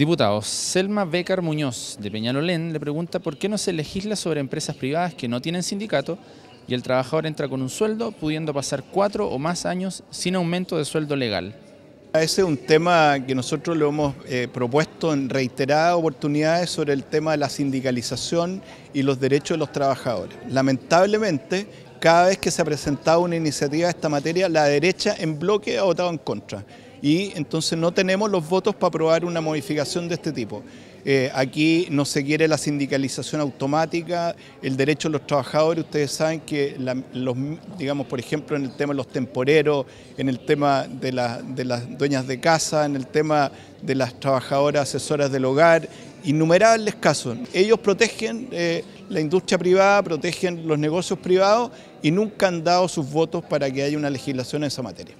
Diputado, Selma Becar Muñoz, de Peñalolén, le pregunta por qué no se legisla sobre empresas privadas que no tienen sindicato y el trabajador entra con un sueldo, pudiendo pasar cuatro o más años sin aumento de sueldo legal. Ese es un tema que nosotros lo hemos eh, propuesto en reiteradas oportunidades sobre el tema de la sindicalización y los derechos de los trabajadores. Lamentablemente, cada vez que se ha presentado una iniciativa de esta materia, la derecha en bloque ha votado en contra y entonces no tenemos los votos para aprobar una modificación de este tipo. Eh, aquí no se quiere la sindicalización automática, el derecho de los trabajadores, ustedes saben que, los, digamos, por ejemplo, en el tema de los temporeros, en el tema de, las dueñas de casa, en el tema de las trabajadoras asesoras del hogar, innumerables casos. Ellos protegen eh, la industria privada, protegen los negocios privados y nunca han dado sus votos para que haya una legislación en esa materia.